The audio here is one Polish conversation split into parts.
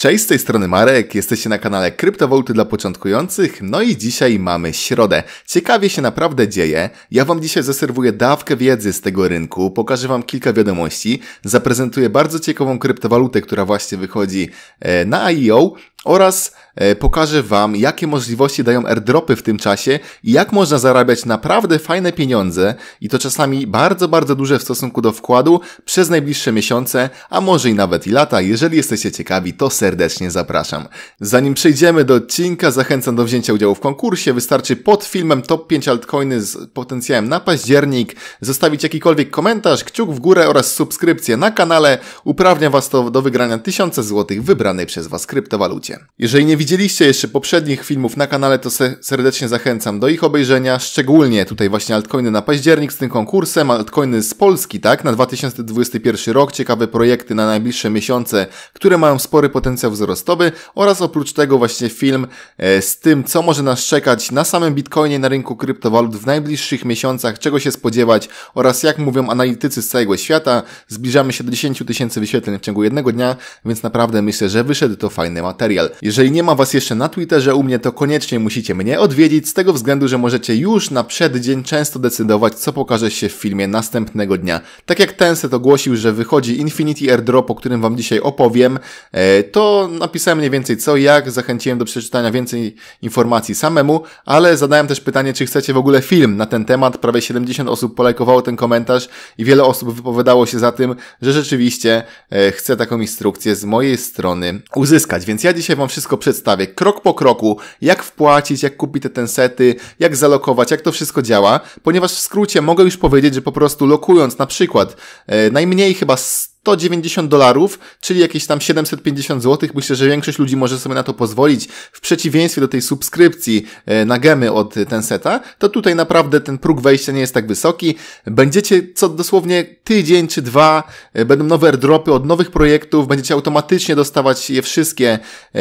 Cześć, z tej strony Marek, jesteście na kanale Kryptowaluty dla początkujących, no i dzisiaj mamy środę. Ciekawie się naprawdę dzieje, ja Wam dzisiaj zaserwuję dawkę wiedzy z tego rynku, pokażę Wam kilka wiadomości, zaprezentuję bardzo ciekawą kryptowalutę, która właśnie wychodzi e, na IO, oraz e, pokażę Wam, jakie możliwości dają airdropy w tym czasie i jak można zarabiać naprawdę fajne pieniądze i to czasami bardzo, bardzo duże w stosunku do wkładu przez najbliższe miesiące, a może i nawet i lata. Jeżeli jesteście ciekawi, to serdecznie zapraszam. Zanim przejdziemy do odcinka, zachęcam do wzięcia udziału w konkursie. Wystarczy pod filmem top 5 altcoiny z potencjałem na październik zostawić jakikolwiek komentarz, kciuk w górę oraz subskrypcję na kanale. Uprawnia Was to do wygrania 1000 złotych wybranej przez Was kryptowalucie podcaście. Jeżeli nie widzieliście jeszcze poprzednich filmów na kanale, to se serdecznie zachęcam do ich obejrzenia, szczególnie tutaj właśnie altcoiny na październik z tym konkursem, altcoiny z Polski, tak, na 2021 rok, ciekawe projekty na najbliższe miesiące, które mają spory potencjał wzrostowy oraz oprócz tego właśnie film e, z tym, co może nas czekać na samym Bitcoinie, na rynku kryptowalut w najbliższych miesiącach, czego się spodziewać oraz jak mówią analitycy z całego świata, zbliżamy się do 10 tysięcy wyświetleń w ciągu jednego dnia, więc naprawdę myślę, że wyszedł to fajny materiał. Jeżeli nie ma Was jeszcze na Twitterze u mnie, to koniecznie musicie mnie odwiedzić, z tego względu, że możecie już na przeddzień często decydować, co pokaże się w filmie następnego dnia. Tak jak Tenset ogłosił, że wychodzi Infinity Airdrop, o którym Wam dzisiaj opowiem, e, to napisałem mniej więcej co jak, zachęciłem do przeczytania więcej informacji samemu, ale zadałem też pytanie, czy chcecie w ogóle film na ten temat. Prawie 70 osób polajkowało ten komentarz i wiele osób wypowiadało się za tym, że rzeczywiście e, chce taką instrukcję z mojej strony uzyskać. Więc ja dzisiaj dzisiaj Wam wszystko przedstawię, krok po kroku, jak wpłacić, jak kupić te sety, jak zalokować, jak to wszystko działa, ponieważ w skrócie mogę już powiedzieć, że po prostu lokując na przykład e, najmniej chyba 190 dolarów, czyli jakieś tam 750 zł. Myślę, że większość ludzi może sobie na to pozwolić. W przeciwieństwie do tej subskrypcji e, na gemy od e, Tenseta, to tutaj naprawdę ten próg wejścia nie jest tak wysoki. Będziecie co dosłownie tydzień czy dwa, e, będą nowe airdropy od nowych projektów, będziecie automatycznie dostawać je wszystkie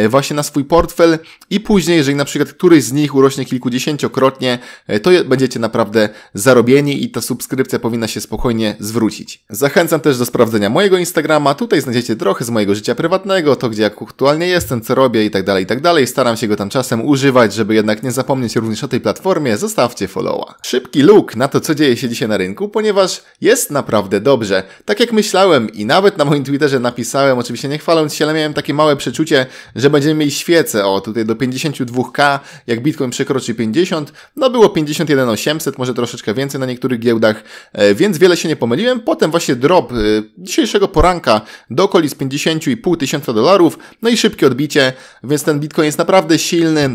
właśnie na swój portfel i później, jeżeli na przykład któryś z nich urośnie kilkudziesięciokrotnie, to będziecie naprawdę zarobieni i ta subskrypcja powinna się spokojnie zwrócić. Zachęcam też do sprawdzenia mojego mojego Instagrama, tutaj znajdziecie trochę z mojego życia prywatnego, to gdzie aktualnie jestem, co robię i tak dalej, i tak dalej. Staram się go tam czasem używać, żeby jednak nie zapomnieć również o tej platformie, zostawcie followa. Szybki look na to, co dzieje się dzisiaj na rynku, ponieważ jest naprawdę dobrze. Tak jak myślałem i nawet na moim Twitterze napisałem, oczywiście nie chwaląc się, ale miałem takie małe przeczucie, że będziemy mieli świecę, o tutaj do 52k, jak Bitcoin przekroczy 50, no było 51 800, może troszeczkę więcej na niektórych giełdach, e, więc wiele się nie pomyliłem. Potem właśnie drop e, dzisiejszego dzisiejszego poranka do okolic 50,5 tysiąca dolarów, no i szybkie odbicie, więc ten Bitcoin jest naprawdę silny.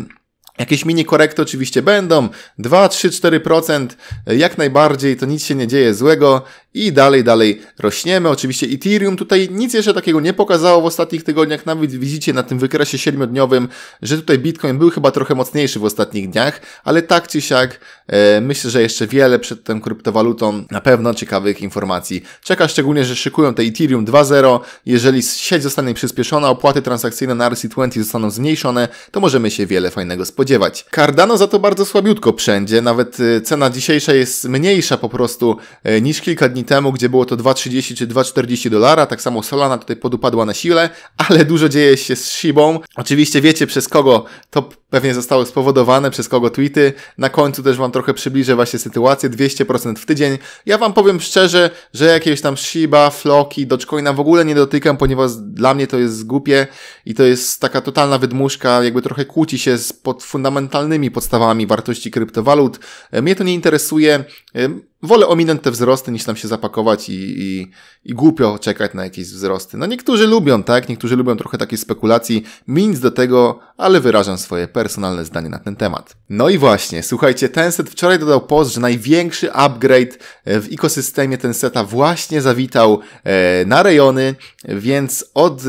Jakieś mini korekty oczywiście będą, 2, 3, 4%, jak najbardziej, to nic się nie dzieje złego i dalej, dalej rośniemy. Oczywiście Ethereum tutaj nic jeszcze takiego nie pokazało w ostatnich tygodniach. Nawet widzicie na tym wykresie siedmiodniowym, że tutaj Bitcoin był chyba trochę mocniejszy w ostatnich dniach, ale tak czy siak e, myślę, że jeszcze wiele przed tą kryptowalutą na pewno ciekawych informacji czeka, szczególnie, że szykują te Ethereum 2.0. Jeżeli sieć zostanie przyspieszona, opłaty transakcyjne na RC20 zostaną zmniejszone, to możemy się wiele fajnego spodziewać. Cardano za to bardzo słabiutko wszędzie, nawet e, cena dzisiejsza jest mniejsza po prostu e, niż kilka dni temu, gdzie było to 2,30 czy 2,40 dolara. Tak samo Solana tutaj podupadła na siłę, ale dużo dzieje się z Shibą. Oczywiście wiecie przez kogo to pewnie zostało spowodowane, przez kogo tweety. Na końcu też Wam trochę przybliżę właśnie sytuację. 200% w tydzień. Ja Wam powiem szczerze, że jakieś tam Shiba, Floki, Dogecoina w ogóle nie dotykam, ponieważ dla mnie to jest głupie i to jest taka totalna wydmuszka, jakby trochę kłóci się z pod fundamentalnymi podstawami wartości kryptowalut. E, mnie to nie interesuje. E, wolę ominąć te wzrosty, niż tam się zapakować i, i, i, głupio czekać na jakieś wzrosty. No niektórzy lubią, tak? Niektórzy lubią trochę takiej spekulacji, mi nic do tego, ale wyrażam swoje personalne zdanie na ten temat. No i właśnie, słuchajcie, Tencent wczoraj dodał post, że największy upgrade e, w ekosystemie Tencenta właśnie zawitał e, na rejony, więc od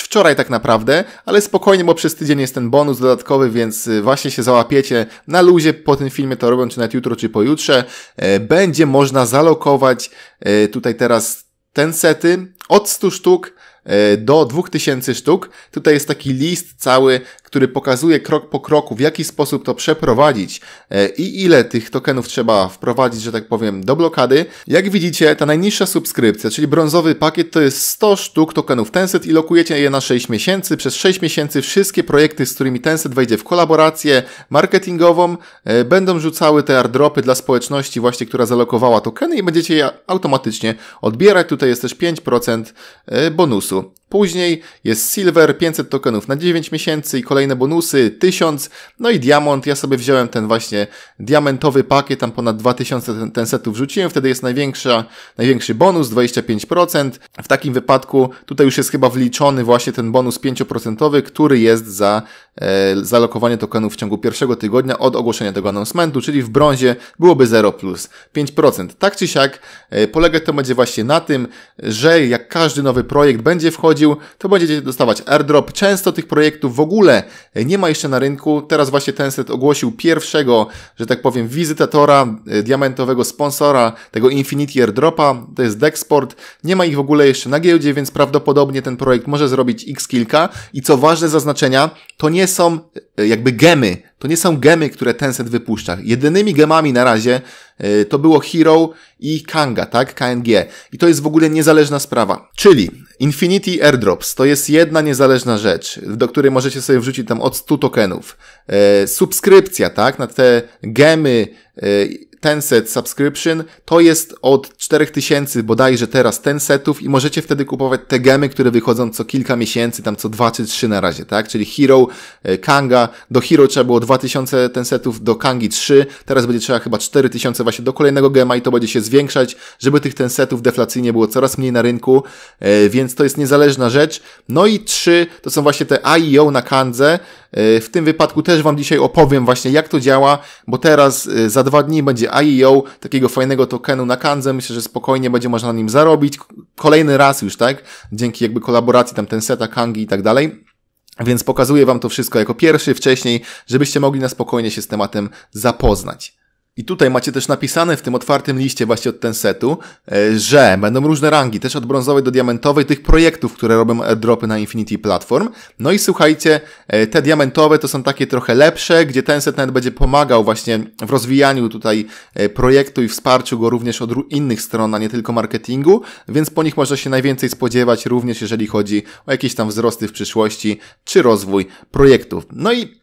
wczoraj tak naprawdę, ale spokojnie, bo przez tydzień jest ten bonus dodatkowy, więc y, właśnie się załapiecie na luzie po tym filmie, to robią czy nawet jutro, czy pojutrze. E, będzie można zalokować e, tutaj teraz ten sety od 100 sztuk e, do 2000 sztuk. Tutaj jest taki list cały, który pokazuje krok po kroku, w jaki sposób to przeprowadzić e, i ile tych tokenów trzeba wprowadzić, że tak powiem, do blokady. Jak widzicie, ta najniższa subskrypcja, czyli brązowy pakiet, to jest 100 sztuk tokenów Tencent i lokujecie je na 6 miesięcy. Przez 6 miesięcy wszystkie projekty, z którymi Tencent wejdzie w kolaborację marketingową, e, będą rzucały te airdropy dla społeczności właśnie, która zalokowała tokeny i będziecie je automatycznie odbierać. Tutaj jest też 5% e, bonusu. Później jest Silver, 500 tokenów na 9 miesięcy i kolejne bonusy, 1000, no i Diamond. Ja sobie wziąłem ten właśnie diamentowy pakiet, tam ponad 2000 ten, ten setów wrzuciłem, wtedy jest największa, największy bonus, 25%. W takim wypadku tutaj już jest chyba wliczony właśnie ten bonus 5%, który jest za e, zalokowanie tokenów w ciągu pierwszego tygodnia od ogłoszenia tego announcementu, czyli w brązie byłoby 0 plus 5%. Tak czy siak, e, to będzie właśnie na tym, że jak każdy nowy projekt będzie wchodził to będziecie dostawać airdrop. Często tych projektów w ogóle nie ma jeszcze na rynku. Teraz właśnie Tencent ogłosił pierwszego, że tak powiem, wizytatora, e, diamentowego sponsora tego Infinity Airdropa. To jest Dexport. Nie ma ich w ogóle jeszcze na giełdzie, więc prawdopodobnie ten projekt może zrobić x kilka. I co ważne zaznaczenia, to nie są e, jakby gemy. To nie są gemy, które Tencent wypuszcza. Jedynymi gemami na razie Y, to było Hero i Kanga, tak? KNG. I to jest w ogóle niezależna sprawa. Czyli Infinity Airdrops to jest jedna niezależna rzecz, do której możecie sobie wrzucić tam od 100 tokenów. Y, subskrypcja, tak? Na te gemy, Y, ten set subscription to jest od 4000 bodajże teraz ten setów i możecie wtedy kupować te gemy, które wychodzą co kilka miesięcy, tam co 2 czy 3 na razie, tak? Czyli Hero, y, Kanga, do Hero trzeba było 2000 ten setów, do Kangi 3, teraz będzie trzeba chyba 4000 właśnie do kolejnego gema i to będzie się zwiększać, żeby tych ten setów deflacyjnie było coraz mniej na rynku, y, więc to jest niezależna rzecz. No i 3 to są właśnie te IEO na Kandze, E, w tym wypadku też Wam dzisiaj opowiem właśnie jak to działa, bo teraz e, za dwa dni będzie IEO, takiego fajnego tokenu na Kanze, myślę, że spokojnie będzie można na nim zarobić. Kolejny raz już, tak? Dzięki jakby kolaboracji tam ten seta Kangi i tak dalej. Więc pokazuję Wam to wszystko jako pierwszy wcześniej, żebyście mogli na spokojnie się z tematem zapoznać. I tutaj macie też napisane w tym otwartym liście właśnie od ten setu, e, że będą różne rangi, też od brązowej do diamentowej, tych projektów, które robią airdropy e, na Infinity Platform. No i słuchajcie, e, te diamentowe to są takie trochę lepsze, gdzie ten set nawet będzie pomagał właśnie w rozwijaniu tutaj projektu i wsparciu go również od innych stron, a nie tylko marketingu, więc po nich można się najwięcej spodziewać również jeżeli chodzi o jakieś tam wzrosty w przyszłości, czy rozwój projektów. No i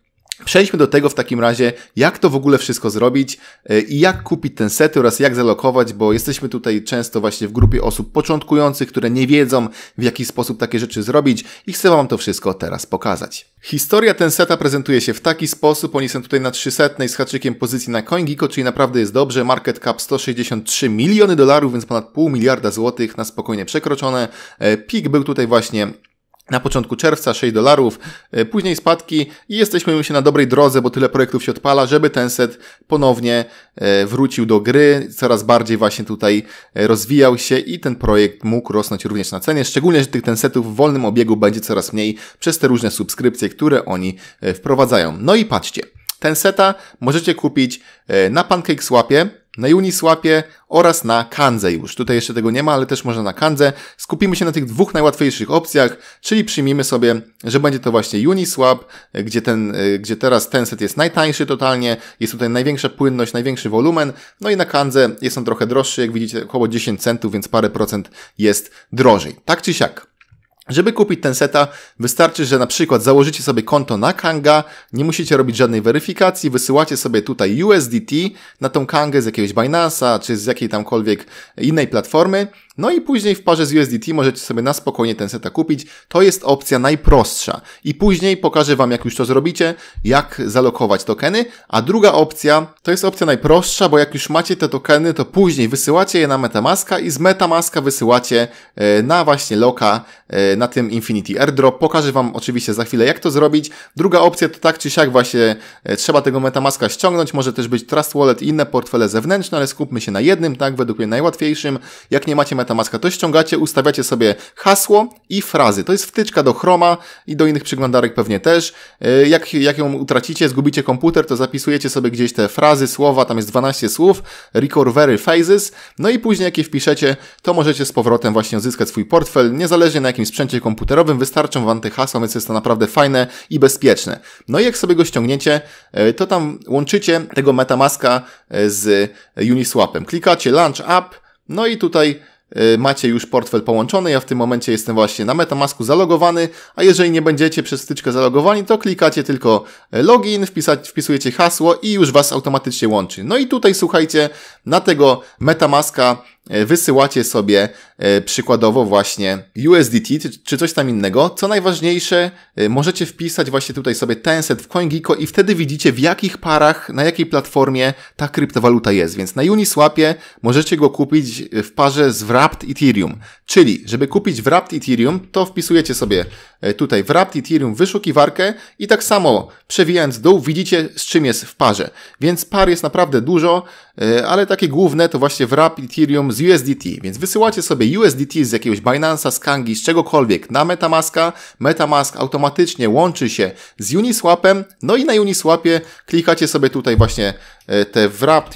Przejdźmy do tego w takim razie, jak to w ogóle wszystko zrobić e, i jak kupić ten set oraz jak zalokować, bo jesteśmy tutaj często właśnie w grupie osób początkujących, które nie wiedzą w jaki sposób takie rzeczy zrobić i chcę Wam to wszystko teraz pokazać. Historia ten seta prezentuje się w taki sposób, oni są tutaj na 300 z haczykiem pozycji na CoinGecko, czyli naprawdę jest dobrze, market cap 163 miliony dolarów, więc ponad pół miliarda złotych na spokojnie przekroczone. E, pik był tutaj właśnie na początku czerwca 6 dolarów, e, później spadki i jesteśmy już na dobrej drodze, bo tyle projektów się odpala, żeby ten set ponownie e, wrócił do gry, coraz bardziej właśnie tutaj e, rozwijał się i ten projekt mógł rosnąć również na cenie, szczególnie, że tych ten setów w wolnym obiegu będzie coraz mniej przez te różne subskrypcje, które oni wprowadzają. No i patrzcie, ten seta możecie kupić na PancakeSwapie, na Uniswapie oraz na Kandze już. Tutaj jeszcze tego nie ma, ale też można na Kandze. Skupimy się na tych dwóch najłatwiejszych opcjach, czyli przyjmijmy sobie, że będzie to właśnie Uniswap, gdzie, ten, e, gdzie teraz ten set jest najtańszy totalnie, jest tutaj największa płynność, największy wolumen, no i na Kandze jest on trochę droższy, jak widzicie około 10 centów, więc parę procent jest drożej. Tak czy siak. Żeby kupić ten seta, wystarczy, że na przykład założycie sobie konto na Kanga, nie musicie robić żadnej weryfikacji, wysyłacie sobie tutaj USDT na tą Kangę z jakiegoś Binance'a czy z jakiej tamkolwiek innej platformy no i później w parze z USDT możecie sobie na spokojnie ten seta kupić. To jest opcja najprostsza. I później pokażę Wam, jak już to zrobicie, jak zalokować tokeny. A druga opcja to jest opcja najprostsza, bo jak już macie te tokeny, to później wysyłacie je na Metamaska i z Metamaska wysyłacie e, na właśnie loka, e, na tym Infinity Airdrop. Pokażę Wam oczywiście za chwilę, jak to zrobić. Druga opcja to tak czy siak właśnie e, trzeba tego Metamaska ściągnąć. Może też być Trust Wallet i inne portfele zewnętrzne, ale skupmy się na jednym, tak, według mnie najłatwiejszym. Jak nie macie metamaska, to ściągacie, ustawiacie sobie hasło i frazy. To jest wtyczka do Chroma i do innych przeglądarek pewnie też. E, jak, jak ją utracicie, zgubicie komputer, to zapisujecie sobie gdzieś te frazy, słowa, tam jest 12 słów, recovery phases, no i później jak je wpiszecie, to możecie z powrotem właśnie odzyskać swój portfel, niezależnie na jakim sprzęcie komputerowym, wystarczą Wam te hasła, więc jest to naprawdę fajne i bezpieczne. No i jak sobie go ściągniecie, e, to tam łączycie tego metamaska e, z Uniswapem. Klikacie Launch App, no i tutaj Y, macie już portfel połączony. Ja w tym momencie jestem właśnie na MetaMasku zalogowany, a jeżeli nie będziecie przez styczkę zalogowani, to klikacie tylko y, login, wpisać, wpisujecie hasło i już Was automatycznie łączy. No i tutaj słuchajcie, na tego MetaMaska e, wysyłacie sobie e, przykładowo właśnie USDT czy coś tam innego. Co najważniejsze, e, możecie wpisać właśnie tutaj sobie ten set w CoinGeeko i wtedy widzicie w jakich parach, na jakiej platformie ta kryptowaluta jest. Więc na Uniswapie możecie go kupić w parze z Wrapped Ethereum. Czyli, żeby kupić Wrapped Ethereum, to wpisujecie sobie tutaj Wrapped Ethereum wyszukiwarkę i tak samo przewijając dół widzicie z czym jest w parze. Więc par jest naprawdę dużo, ale tak takie główne to właśnie wrap Ethereum z USDT, więc wysyłacie sobie USDT z jakiegoś Binance'a, z Kangi, z czegokolwiek na Metamaska, Metamask automatycznie łączy się z Uniswapem, no i na Uniswapie klikacie sobie tutaj właśnie e, te wrapped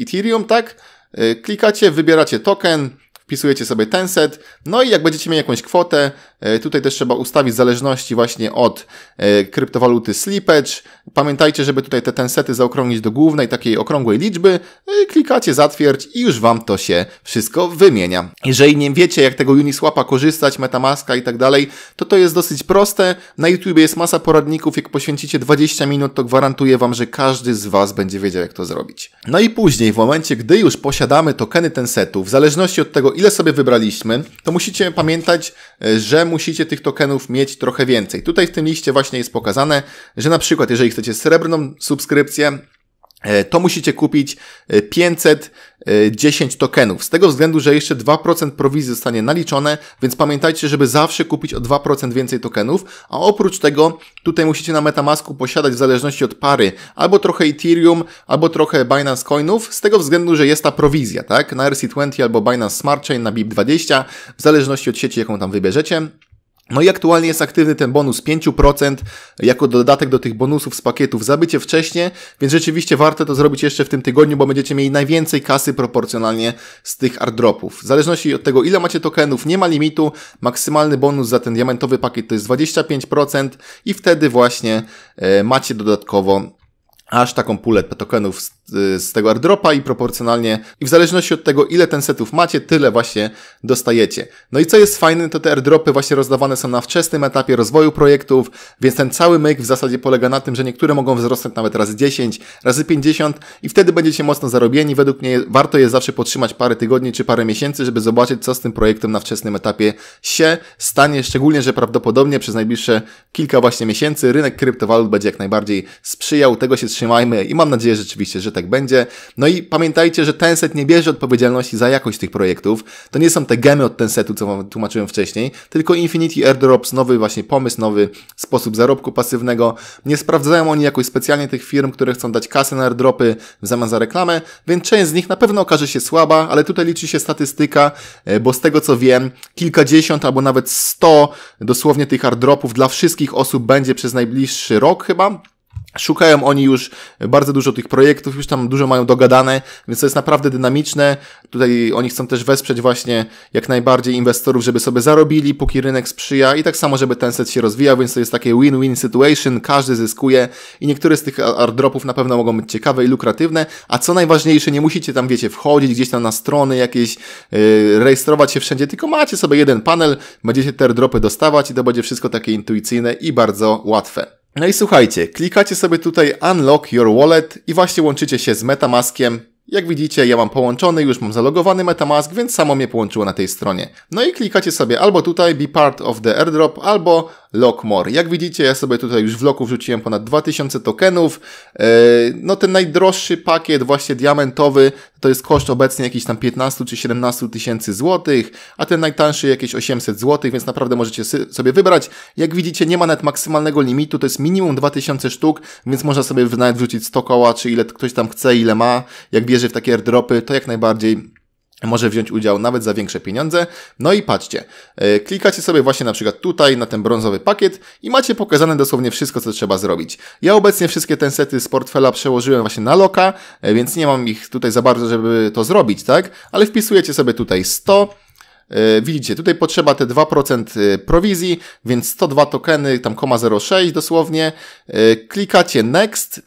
Ethereum, tak? E, klikacie, wybieracie token, wpisujecie sobie ten set, no i jak będziecie mieli jakąś kwotę, E, tutaj też trzeba ustawić zależności właśnie od e, kryptowaluty Slippage. Pamiętajcie, żeby tutaj te tensety zaokrąglić do głównej takiej okrągłej liczby. E, klikacie zatwierdź i już Wam to się wszystko wymienia. Jeżeli nie wiecie jak tego Uniswapa korzystać, Metamaska i tak dalej, to to jest dosyć proste. Na YouTube jest masa poradników. Jak poświęcicie 20 minut, to gwarantuję Wam, że każdy z Was będzie wiedział jak to zrobić. No i później, w momencie gdy już posiadamy tokeny tensetu, w zależności od tego ile sobie wybraliśmy, to musicie pamiętać, że musicie tych tokenów mieć trochę więcej. Tutaj w tym liście właśnie jest pokazane, że na przykład jeżeli chcecie srebrną subskrypcję, E, to musicie kupić 510 e, e, tokenów. Z tego względu, że jeszcze 2% prowizji zostanie naliczone, więc pamiętajcie, żeby zawsze kupić o 2% więcej tokenów, a oprócz tego tutaj musicie na Metamasku posiadać w zależności od pary albo trochę Ethereum, albo trochę Binance Coinów, z tego względu, że jest ta prowizja, tak? Na RC20 albo Binance Smart Chain, na BIP20, w zależności od sieci, jaką tam wybierzecie. No i aktualnie jest aktywny ten bonus 5% jako dodatek do tych bonusów z pakietów zabycie wcześniej, więc rzeczywiście warto to zrobić jeszcze w tym tygodniu, bo będziecie mieli najwięcej kasy proporcjonalnie z tych airdropów. W zależności od tego ile macie tokenów, nie ma limitu, maksymalny bonus za ten diamentowy pakiet to jest 25% i wtedy właśnie e, macie dodatkowo aż taką pulę tokenów z Y, z tego airdropa i proporcjonalnie, i w zależności od tego, ile ten setów macie, tyle właśnie dostajecie. No i co jest fajne, to te airdropy właśnie rozdawane są na wczesnym etapie rozwoju projektów, więc ten cały myk w zasadzie polega na tym, że niektóre mogą wzrosnąć nawet razy 10, razy 50 i wtedy będziecie mocno zarobieni. Według mnie warto jest zawsze potrzymać parę tygodni czy parę miesięcy, żeby zobaczyć, co z tym projektem na wczesnym etapie się stanie, szczególnie, że prawdopodobnie przez najbliższe kilka właśnie miesięcy rynek kryptowalut będzie jak najbardziej sprzyjał, tego się trzymajmy i mam nadzieję rzeczywiście, że tak będzie. No i pamiętajcie, że ten set nie bierze odpowiedzialności za jakość tych projektów. To nie są te gemy od ten setu, co wam tłumaczyłem wcześniej, tylko Infinity Airdrops, nowy właśnie pomysł, nowy sposób zarobku pasywnego. Nie sprawdzają oni jakoś specjalnie tych firm, które chcą dać kasę na airdropy w zamian za reklamę, więc część z nich na pewno okaże się słaba, ale tutaj liczy się statystyka, e, bo z tego co wiem, kilkadziesiąt albo nawet sto dosłownie tych airdropów dla wszystkich osób będzie przez najbliższy rok chyba, Szukają oni już bardzo dużo tych projektów, już tam dużo mają dogadane, więc to jest naprawdę dynamiczne. Tutaj oni chcą też wesprzeć właśnie jak najbardziej inwestorów, żeby sobie zarobili, póki rynek sprzyja i tak samo, żeby ten set się rozwijał, więc to jest takie win-win situation, każdy zyskuje i niektóre z tych airdropów na pewno mogą być ciekawe i lukratywne, a co najważniejsze, nie musicie tam, wiecie, wchodzić gdzieś tam na strony jakieś, yy, rejestrować się wszędzie, tylko macie sobie jeden panel, będziecie te airdropy dostawać i to będzie wszystko takie intuicyjne i bardzo łatwe. No i słuchajcie, klikacie sobie tutaj Unlock Your Wallet i właśnie łączycie się z Metamaskiem. Jak widzicie, ja mam połączony, już mam zalogowany Metamask, więc samo mnie połączyło na tej stronie. No i klikacie sobie albo tutaj Be Part of the Airdrop, albo Lockmore. Jak widzicie, ja sobie tutaj już w loku wrzuciłem ponad 2000 tokenów. E, no ten najdroższy pakiet, właśnie diamentowy, to jest koszt obecnie jakieś tam 15 czy 17 tysięcy złotych, a ten najtańszy jakieś 800 złotych, więc naprawdę możecie sobie wybrać. Jak widzicie, nie ma nawet maksymalnego limitu, to jest minimum 2000 sztuk, więc można sobie nawet wrzucić 100 koła, czy ile ktoś tam chce, ile ma. Jak bierze w takie airdropy, to jak najbardziej może wziąć udział nawet za większe pieniądze. No i patrzcie, e, klikacie sobie właśnie na przykład tutaj na ten brązowy pakiet i macie pokazane dosłownie wszystko, co trzeba zrobić. Ja obecnie wszystkie ten sety z portfela przełożyłem właśnie na loka, e, więc nie mam ich tutaj za bardzo, żeby to zrobić, tak? Ale wpisujecie sobie tutaj 100, e, Widzicie, tutaj potrzeba te 2% prowizji, więc 102 tokeny, tam 0,06 dosłownie. Klikacie next,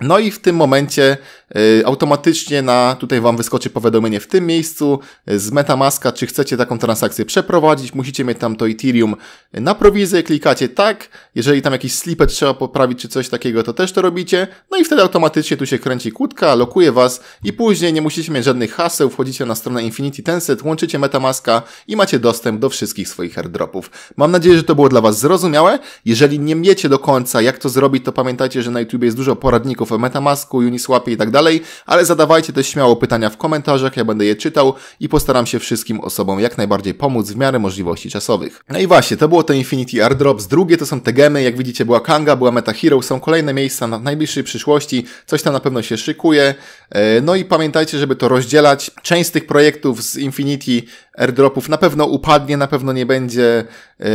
no i w tym momencie Y, automatycznie na, tutaj Wam wyskoczy powiadomienie w tym miejscu z Metamaska, czy chcecie taką transakcję przeprowadzić, musicie mieć tam to Ethereum na prowizję, klikacie tak, jeżeli tam jakiś slipet trzeba poprawić, czy coś takiego, to też to robicie, no i wtedy automatycznie tu się kręci kłódka, lokuje Was i później nie musicie mieć żadnych haseł, wchodzicie na stronę Infinity Tenset, łączycie Metamaska i macie dostęp do wszystkich swoich airdropów. Mam nadzieję, że to było dla Was zrozumiałe. Jeżeli nie miecie do końca, jak to zrobić, to pamiętajcie, że na YouTube jest dużo poradników o Metamasku, Uniswapie i tak dalej, dalej, ale zadawajcie też śmiało pytania w komentarzach, ja będę je czytał i postaram się wszystkim osobom jak najbardziej pomóc w miarę możliwości czasowych. No i właśnie, to było to Infinity Airdrops. Drugie to są te gemy, jak widzicie była Kanga, była Meta Hero, są kolejne miejsca na najbliższej przyszłości, coś tam na pewno się szykuje. E, no i pamiętajcie, żeby to rozdzielać. Część z tych projektów z Infinity airdropów na pewno upadnie, na pewno nie będzie yy,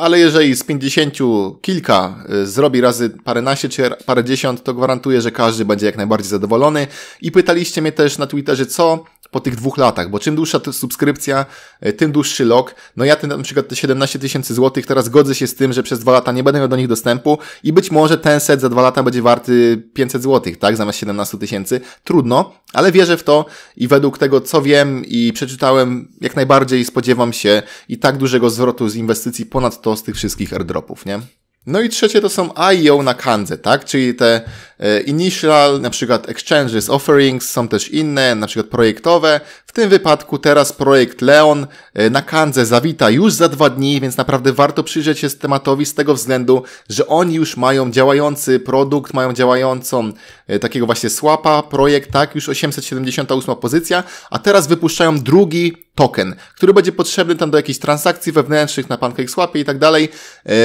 ale jeżeli z 50 kilka e, zrobi razy paręnaście czy parędziesiąt, to gwarantuję, że każdy będzie jak najbardziej zadowolony. I pytaliście mnie też na Twitterze, co po tych dwóch latach, bo czym dłuższa subskrypcja, e, tym dłuższy lok. No ja ten na przykład te 17 tysięcy złotych teraz godzę się z tym, że przez dwa lata nie będę miał do nich dostępu i być może ten set za dwa lata będzie warty 500 złotych, tak, zamiast 17 tysięcy. Trudno, ale wierzę w to i według tego, co wiem i przeczytałem, jak najbardziej spodziewam się i tak dużego zwrotu z inwestycji ponad to z tych wszystkich airdropów, nie? No i trzecie to są IO na kanze, tak? Czyli te E, Initial, na przykład Exchanges Offerings, są też inne, na przykład projektowe. W tym wypadku teraz projekt Leon e, na Kandze zawita już za dwa dni, więc naprawdę warto przyjrzeć się tematowi z tego względu, że oni już mają działający produkt, mają działającą e, takiego właśnie słapa, projekt, tak, już 878 pozycja, a teraz wypuszczają drugi token, który będzie potrzebny tam do jakichś transakcji wewnętrznych na PancakeSwapie i tak dalej,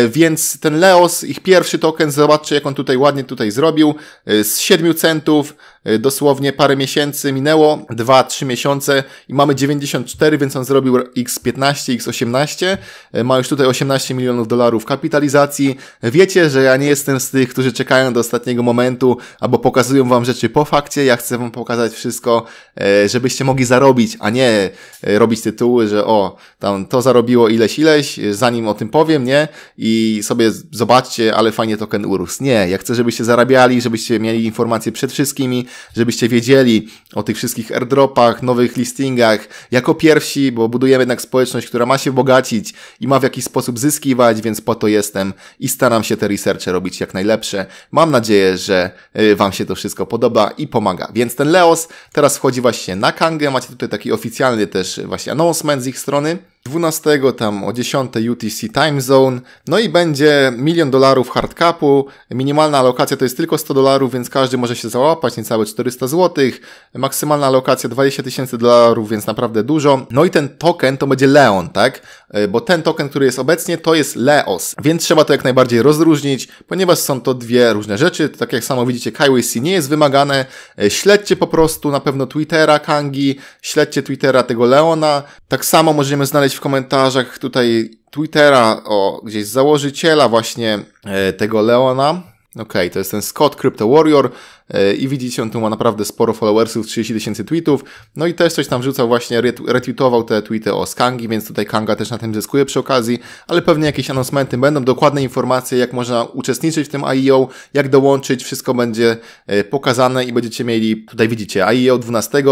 więc ten Leos, ich pierwszy token, zobaczcie jak on tutaj ładnie tutaj zrobił, Y, z 7 centów E, dosłownie parę miesięcy minęło, 2-3 miesiące i mamy 94, więc on zrobił X15, X18. E, ma już tutaj 18 milionów dolarów kapitalizacji. Wiecie, że ja nie jestem z tych, którzy czekają do ostatniego momentu albo pokazują wam rzeczy po fakcie. Ja chcę wam pokazać wszystko, e, żebyście mogli zarobić, a nie robić tytuły, że o, tam to zarobiło ileś, ileś, zanim o tym powiem, nie? I sobie zobaczcie, ale fajnie token urósł. Nie, ja chcę, żebyście zarabiali, żebyście mieli informacje przed wszystkimi, żebyście wiedzieli o tych wszystkich airdropach, nowych listingach, jako pierwsi, bo budujemy jednak społeczność, która ma się bogacić i ma w jakiś sposób zyskiwać, więc po to jestem i staram się te researche robić jak najlepsze. Mam nadzieję, że y, Wam się to wszystko podoba i pomaga. Więc ten Leos teraz wchodzi właśnie na Kangę, macie tutaj taki oficjalny też właśnie announcement z ich strony. 12 tam o 10 UTC Time Zone. No i będzie milion dolarów hardcapu. Minimalna alokacja to jest tylko 100 dolarów, więc każdy może się załapać, niecałe 400 zł. Maksymalna alokacja 20 tysięcy dolarów, więc naprawdę dużo. No i ten token to będzie Leon, tak? E, bo ten token, który jest obecnie, to jest Leos, więc trzeba to jak najbardziej rozróżnić, ponieważ są to dwie różne rzeczy. Tak jak samo widzicie, KYC nie jest wymagane. E, śledźcie po prostu na pewno Twittera Kangi, śledźcie Twittera tego Leona. Tak samo możemy znaleźć w komentarzach tutaj Twittera o gdzieś założyciela właśnie e, tego Leona. Okej, okay, to jest ten Scott Crypto Warrior, E, i widzicie, on tu ma naprawdę sporo followersów, 30 tysięcy tweetów, no i też coś tam wrzucał właśnie, retweetował te tweety o Skangi, więc tutaj Kanga też na tym zyskuje przy okazji, ale pewnie jakieś anonsmenty będą, dokładne informacje, jak można uczestniczyć w tym IEO, jak dołączyć, wszystko będzie e, pokazane i będziecie mieli, tutaj widzicie, IEO 12,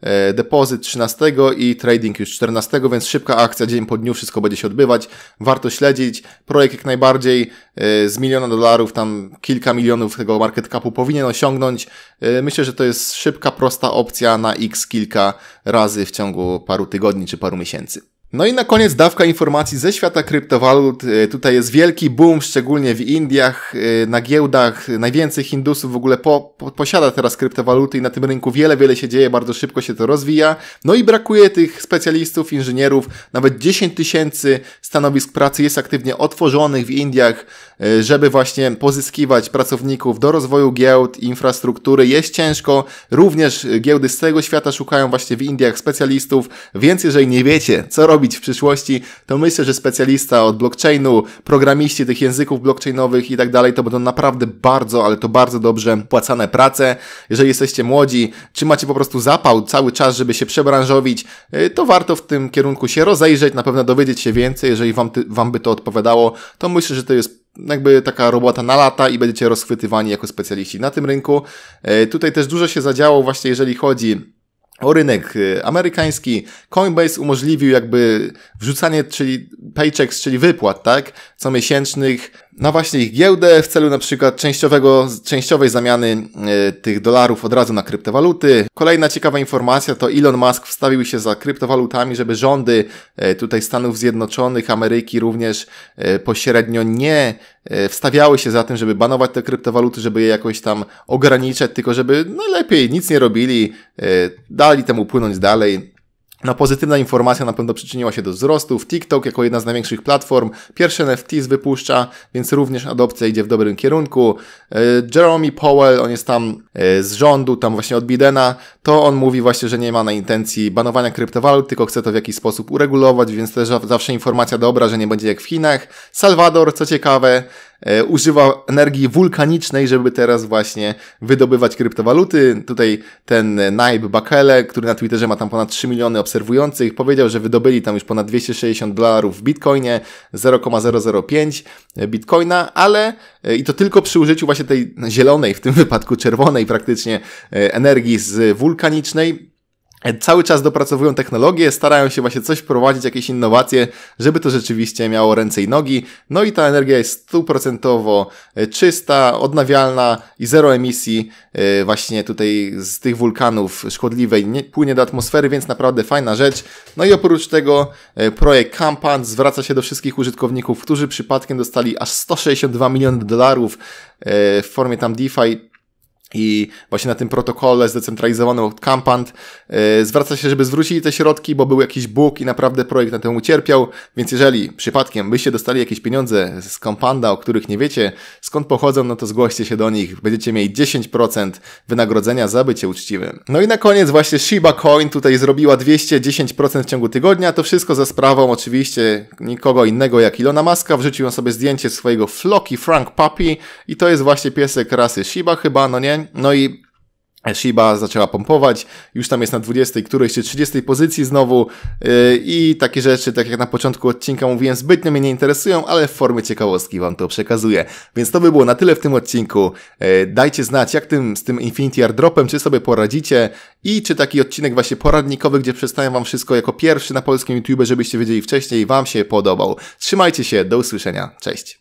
e, depozyt 13 i trading już 14, więc szybka akcja, dzień po dniu, wszystko będzie się odbywać, warto śledzić, projekt jak najbardziej z miliona dolarów, tam kilka milionów tego market capu powinien osiągnąć, ściągnąć. E, myślę, że to jest szybka, prosta opcja na x kilka razy w ciągu paru tygodni czy paru miesięcy. No i na koniec dawka informacji ze świata kryptowalut. E, tutaj jest wielki boom, szczególnie w Indiach, e, na giełdach. Najwięcej Hindusów w ogóle po, po, posiada teraz kryptowaluty i na tym rynku wiele, wiele się dzieje, bardzo szybko się to rozwija. No i brakuje tych specjalistów, inżynierów. Nawet 10 tysięcy stanowisk pracy jest aktywnie otworzonych w Indiach, e, żeby właśnie pozyskiwać pracowników do rozwoju giełd, infrastruktury. Jest ciężko. Również giełdy z całego świata szukają właśnie w Indiach specjalistów, więc jeżeli nie wiecie, co robić, robić w przyszłości, to myślę, że specjalista od blockchainu, programiści tych języków blockchainowych i tak dalej, to będą naprawdę bardzo, ale to bardzo dobrze płacane prace. Jeżeli jesteście młodzi, czy macie po prostu zapał cały czas, żeby się przebranżowić, y, to warto w tym kierunku się rozejrzeć, na pewno dowiedzieć się więcej, jeżeli wam, ty, wam by to odpowiadało, to myślę, że to jest jakby taka robota na lata i będziecie rozchwytywani jako specjaliści na tym rynku. Y, tutaj też dużo się zadziało właśnie jeżeli chodzi o rynek y, amerykański. Coinbase umożliwił jakby wrzucanie, czyli paychecks, czyli wypłat, tak, co miesięcznych na właśnie ich giełdę w celu na przykład częściowego, częściowej zamiany e, tych dolarów od razu na kryptowaluty. Kolejna ciekawa informacja to Elon Musk wstawił się za kryptowalutami, żeby rządy e, tutaj Stanów Zjednoczonych, Ameryki również e, pośrednio nie wstawiały się za tym, żeby banować te kryptowaluty, żeby je jakoś tam ograniczać, tylko żeby najlepiej no, nic nie robili, dali temu płynąć dalej. No, pozytywna informacja na pewno przyczyniła się do wzrostu. W TikTok jako jedna z największych platform pierwsze NFTs wypuszcza, więc również adopcja idzie w dobrym kierunku. E, Jeremy Powell, on jest tam e, z rządu, tam właśnie od Bidena, to on mówi właśnie, że nie ma na intencji banowania kryptowalut, tylko chce to w jakiś sposób uregulować, więc też zawsze informacja dobra, że nie będzie jak w Chinach. Salwador, co ciekawe, E, używa energii wulkanicznej, żeby teraz właśnie wydobywać kryptowaluty. Tutaj ten Naib Bakele, który na Twitterze ma tam ponad 3 miliony obserwujących, powiedział, że wydobyli tam już ponad 260 dolarów w bitcoinie, 0,005 bitcoina, ale e, i to tylko przy użyciu właśnie tej zielonej, w tym wypadku czerwonej praktycznie e, energii z wulkanicznej. E, cały czas dopracowują technologię, starają się właśnie coś wprowadzić, jakieś innowacje, żeby to rzeczywiście miało ręce i nogi. No i ta energia jest stuprocentowo e, czysta, odnawialna i zero emisji e, właśnie tutaj z tych wulkanów szkodliwej nie, płynie do atmosfery, więc naprawdę fajna rzecz. No i oprócz tego projekt Campan zwraca się do wszystkich użytkowników, którzy przypadkiem dostali aż 162 miliony dolarów w formie tam DeFi i właśnie na tym protokole zdecentralizowanym od Kampant e, zwraca się, żeby zwrócili te środki, bo był jakiś bóg i naprawdę projekt na tym ucierpiał, więc jeżeli przypadkiem byście dostali jakieś pieniądze z campanda o których nie wiecie skąd pochodzą, no to zgłoście się do nich, będziecie mieli 10% wynagrodzenia za bycie uczciwym. No i na koniec właśnie Shiba Coin tutaj zrobiła 210% w ciągu tygodnia, to wszystko za sprawą oczywiście nikogo innego jak Ilona Maska, wrzucił on sobie zdjęcie swojego floki Frank Puppy i to jest właśnie piesek rasy Shiba chyba, no nie? No i Shiba zaczęła pompować, już tam jest na 20, którejś czy 30 pozycji znowu yy, i takie rzeczy, tak jak na początku odcinka mówiłem, zbytnio mnie nie interesują, ale w formie ciekawostki Wam to przekazuję. Więc to by było na tyle w tym odcinku. Yy, dajcie znać, jak tym, z tym Infinity Airdropem, czy sobie poradzicie i czy taki odcinek właśnie poradnikowy, gdzie przedstawiam Wam wszystko jako pierwszy na polskim YouTube, żebyście wiedzieli wcześniej, Wam się podobał. Trzymajcie się, do usłyszenia, cześć!